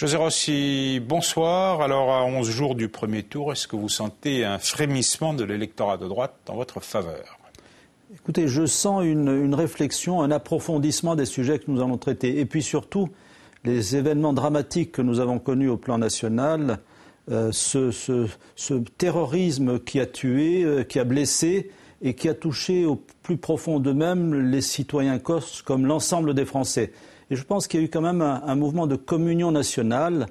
José Rossi, bonsoir. Alors, à 11 jours du premier tour, est-ce que vous sentez un frémissement de l'électorat de droite en votre faveur Écoutez, je sens une, réflexion, un approfondissement des sujets que nous allons traiter. Et puis surtout, les événements dramatiques que nous avons connus au plan national, euh, ce, terrorisme qui a tué, euh, qui a blessé, et qui a touché au plus profond d'eux-mêmes les citoyens corses comme l'ensemble des Français. Et je pense qu'il y a eu quand même un, mouvement de communion nationale,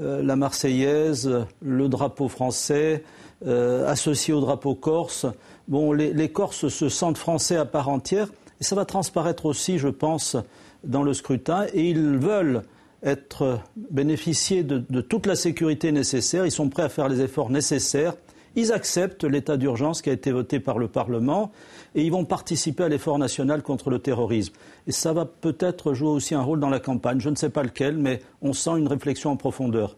euh, la Marseillaise, le drapeau français, euh, associé au drapeau corse. Bon, les, Corses se sentent français à part entière, et ça va transparaître aussi, je pense, dans le scrutin, et ils veulent être euh, bénéficiés de, de toute la sécurité nécessaire, ils sont prêts à faire les efforts nécessaires ils acceptent l'état d'urgence qui a été voté par le Parlement et ils vont participer à l'effort national contre le terrorisme. Et ça va peut-être jouer aussi un rôle dans la campagne, je ne sais pas lequel, mais on sent une réflexion en profondeur.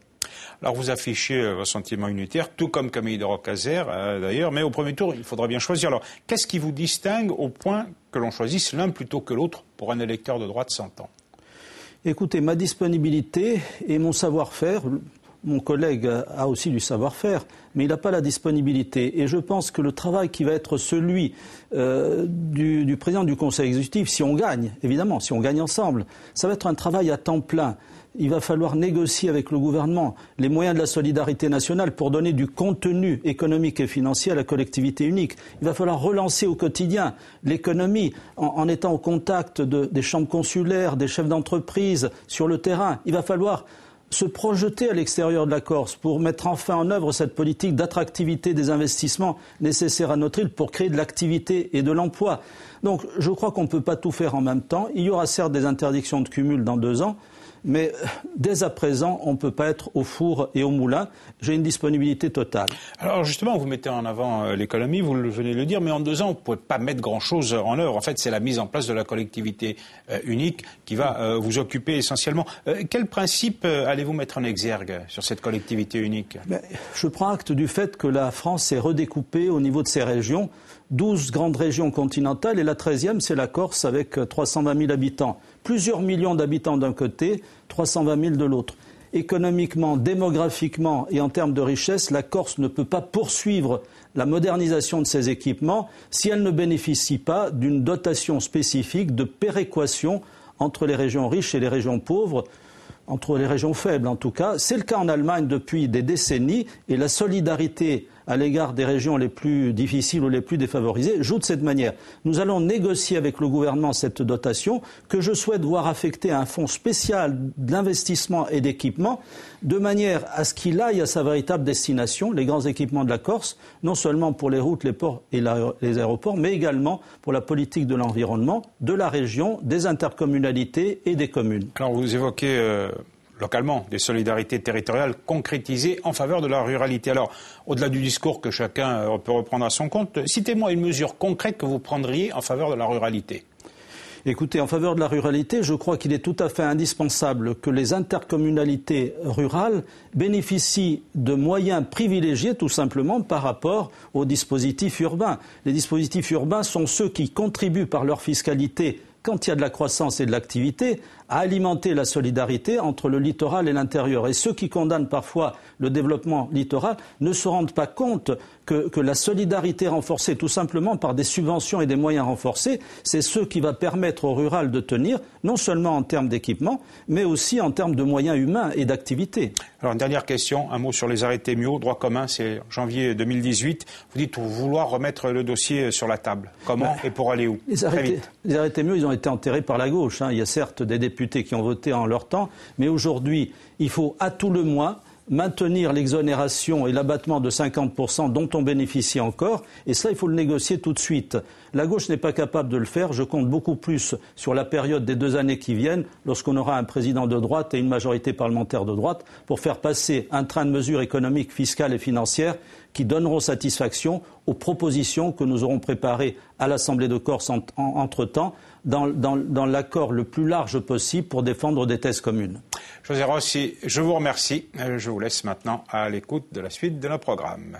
Alors vous affichez euh, vos sentiments unitaires, tout comme Camille de Rocazer euh, d'ailleurs, mais au premier tour, il faudra bien choisir. Alors qu'est-ce qui vous distingue au point que l'on choisisse l'un plutôt que l'autre pour un électeur de droite 100 ans Écoutez, ma disponibilité et mon savoir-faire, mon collègue a aussi du savoir-faire, mais il n'a pas la disponibilité. Et je pense que le travail qui va être celui euh, du, président du Conseil exécutif, si on gagne, évidemment, si on gagne ensemble, ça va être un travail à temps plein. Il va falloir négocier avec le gouvernement les moyens de la solidarité nationale pour donner du contenu économique et financier à la collectivité unique. Il va falloir relancer au quotidien l'économie en, étant au contact des chambres consulaires, des chefs d'entreprise sur le terrain. Il va falloir se projeter à l'extérieur de la Corse pour mettre enfin en œuvre cette politique d'attractivité des investissements nécessaires à notre île pour créer de l'activité et de l'emploi. Donc je crois qu'on ne peut pas tout faire en même temps. Il y aura certes des interdictions de cumul dans deux ans, mais euh, dès à présent, on ne peut pas être au four et au moulin. J'ai une disponibilité totale. Alors justement, vous mettez en avant euh, l'économie, vous venez de le dire, mais en deux ans, vous ne pouvez pas mettre grand-chose en œuvre. En fait, c'est la mise en place de la collectivité euh, unique qui va vous occuper essentiellement. Quel principe allez-vous mettre en exergue sur cette collectivité unique ben, Je prends acte du fait que la France est redécoupée au niveau de ses régions. 12 grandes régions continentales et la 13e, c'est la Corse avec 320 000 habitants. Plusieurs millions d'habitants d'un côté, 320 000 de l'autre. Économiquement, démographiquement et en termes de richesse, la Corse ne peut pas poursuivre la modernisation de ses équipements si elle ne bénéficie pas d'une dotation spécifique de péréquation entre les régions riches et les régions pauvres entre les régions faibles en tout cas. C'est le cas en Allemagne depuis des décennies et la solidarité à l'égard des régions les plus difficiles ou les plus défavorisées joue de cette manière. Nous allons négocier avec le gouvernement cette dotation que je souhaite voir affecter à un fonds spécial d'investissement et d'équipement de manière à ce qu'il aille à sa véritable destination, les grands équipements de la Corse, non seulement pour les routes, les ports et les aéroports, mais également pour la politique de l'environnement, de la région, des intercommunalités et des communes. Alors vous évoquez euh, localement, des solidarités territoriales concrétisées en faveur de la ruralité. Alors, au-delà du discours que chacun euh, peut reprendre à son compte, citez-moi une mesure concrète que vous prendriez en faveur de la ruralité. Écoutez, en faveur de la ruralité, je crois qu'il est tout à fait indispensable que les intercommunalités rurales bénéficient de moyens privilégiés tout simplement par rapport aux dispositifs urbains. Les dispositifs urbains sont ceux qui contribuent par leur fiscalité quand il y a de la croissance et de l'activité, à alimenter la solidarité entre le littoral et l'intérieur. Et ceux qui condamnent parfois le développement littoral ne se rendent pas compte que, la solidarité renforcée tout simplement par des subventions et des moyens renforcés, c'est ce qui va permettre au rural de tenir, non seulement en termes d'équipement, mais aussi en termes de moyens humains et d'activité. Alors une dernière question, un mot sur les arrêtés MIO, droit commun, c'est janvier 2018. Vous dites vouloir remettre le dossier sur la table. Comment bah, et pour aller où les arrêtés, les arrêtés, MIO, ils ont été enterrés par la gauche. Hein. Il y a certes des députés députés qui ont voté en leur temps, mais aujourd'hui, il faut à tout le moins maintenir l'exonération et l'abattement de 50% dont on bénéficie encore, et cela, il faut le négocier tout de suite. La gauche n'est pas capable de le faire. Je compte beaucoup plus sur la période des deux années qui viennent, lorsqu'on aura un président de droite et une majorité parlementaire de droite, pour faire passer un train de mesures économiques, fiscales et financières qui donneront satisfaction aux propositions que nous aurons préparées à l'Assemblée de Corse entre-temps, dans, l'accord le plus large possible pour défendre des thèses communes. José Rossi, je vous remercie. Euh, je vous laisse maintenant à l'écoute de la suite de notre programme.